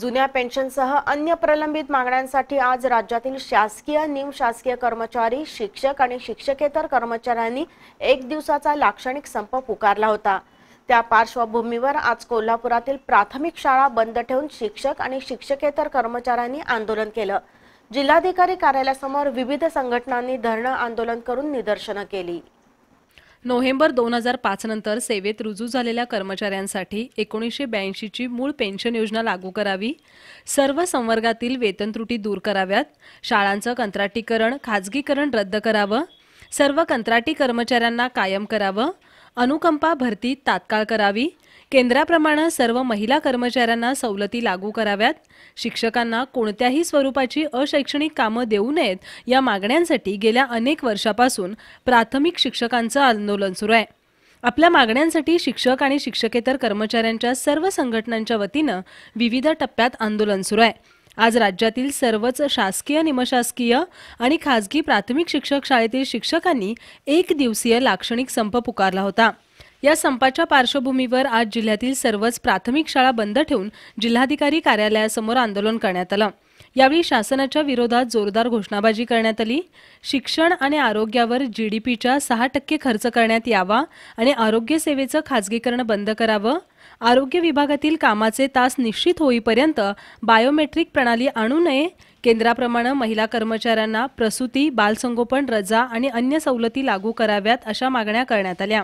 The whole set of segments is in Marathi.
जुन्या पेन्शनसह अन्य प्रलंबित मागण्यांसाठी आज राज्यातील शासकीय निमशासकीय कर्मचारी शिक्षक आणि शिक्षकेतर कर्मचाऱ्यांनी एक दिवसाचा लाक्षणिक संप पुकारला होता त्या पार्श्वभूमीवर आज कोल्हापुरातील प्राथमिक शाळा बंद ठेवून शिक्षक आणि शिक्षकेतर कर्मचाऱ्यांनी आंदोलन केलं जिल्हाधिकारी कार्यालयासमोर विविध संघटनांनी धरणं आंदोलन करून निदर्शनं केली नोव्हेंबर दोन हजार पाच नंतर सेवेत रुजू झालेल्या कर्मचाऱ्यांसाठी एकोणीसशे ब्याऐंशीची मूळ पेन्शन योजना लागू करावी सर्व संवर्गातील वेतन त्रुटी दूर कराव्यात शाळांचं कंत्राटीकरण खाजगीकरण रद्द करावं सर्व कंत्राटी कर्मचाऱ्यांना कायम करावं अनुकंपा भरती तात्काळ करावी केंद्राप्रमाणे सर्व महिला कर्मचाऱ्यांना सवलती लागू कराव्यात शिक्षकांना कोणत्याही स्वरूपाची अशैक्षणिक कामं देऊ नयेत या मागण्यांसाठी गेल्या अनेक वर्षापासून प्राथमिक शिक्षकांचं आंदोलन सुरू आहे आपल्या मागण्यांसाठी शिक्षक आणि शिक्षकेतर कर्मचाऱ्यांच्या सर्व संघटनांच्या वतीनं विविध टप्प्यात आंदोलन सुरू आहे आज राज्यातील सर्वच शासकीय निमशासकीय आणि खासगी प्राथमिक शिक्षक शाळेतील शिक्षकांनी एक दिवसीय लाक्षणिक संप पुकारला होता या संपाच्या पार्श्वभूमीवर आज जिल्ह्यातील सर्वच प्राथमिक शाळा बंद ठेवून जिल्हाधिकारी कार्यालयासमोर आंदोलन करण्यात आलं यावेळी शासनाच्या विरोधात जोरदार घोषणाबाजी करण्यात आली शिक्षण आणि आरोग्यावर जी डी पीच्या सहा टक्के खर्च करण्यात यावा आणि आरोग्य सेवेचं खाजगीकरण बंद करावं आरोग्य विभागातील कामाचे तास निश्चित होईपर्यंत बायोमेट्रिक प्रणाली आणू नये केंद्राप्रमाणे महिला कर्मचाऱ्यांना प्रसूती बालसंगोपन रजा आणि अन्य सवलती लागू कराव्यात अशा मागण्या करण्यात आल्या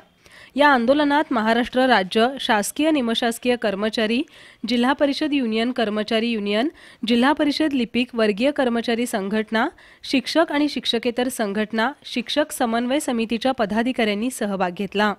या आंदोलनात महाराष्ट्र राज्य शासकीय निमशासकीय कर्मचारी जिल्हा परिषद युनियन कर्मचारी युनियन जिल्हा परिषद लिपिक वर्गीय कर्मचारी संघटना शिक्षक आणि शिक्षकेतर संघटना शिक्षक समन्वय समितीच्या पदाधिकाऱ्यांनी सहभाग घेतला